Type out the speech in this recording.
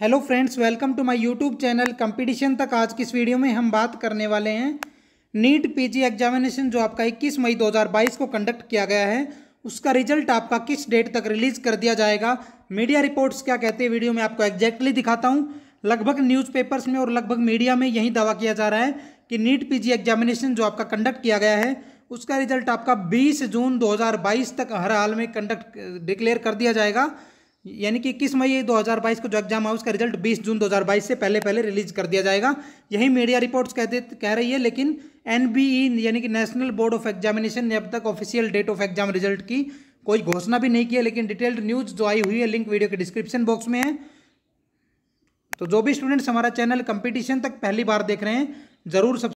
hello friends welcome to my YouTube channel competition तक आज की इस वीडियो में हम बात करने वाले हैं नीट पीजी एग्जामिनेशन जो आपका 21 मई 2022 को कंडक्ट किया गया है उसका रिजल्ट आपका किस डेट तक रिलीज कर दिया जाएगा मीडिया रिपोर्ट्स क्या कहते हैं वीडियो में आपको एग्जैक्टली दिखाता हूँ लगभग न्यूज़पेपर्स में और लगभग मीडिया में यही दावा किया जा रहा है कि नीट पी एग्जामिनेशन जो आपका कंडक्ट किया गया है उसका रिजल्ट आपका बीस जून दो तक हर हाल में कंडक्ट डिक्लेयर कर दिया जाएगा यानी कि इक्कीस मई 2022 को जो एग्जाम है उसका रिजल्ट 20 जून 2022 से पहले पहले रिलीज कर दिया जाएगा यही मीडिया रिपोर्ट्स कहते कह रही है लेकिन एन यानी कि नेशनल बोर्ड ऑफ एग्जामिनेशन ने अब तक official date of exam result की कोई घोषणा भी नहीं की है लेकिन डिटेल्ड न्यूज़ जो आई हुई है लिंक वीडियो के डिस्क्रिप्शन बॉक्स में है तो जो भी स्टूडेंट्स हमारा चैनल कंपटीशन तक पहली बार देख रहे हैं ज़रूर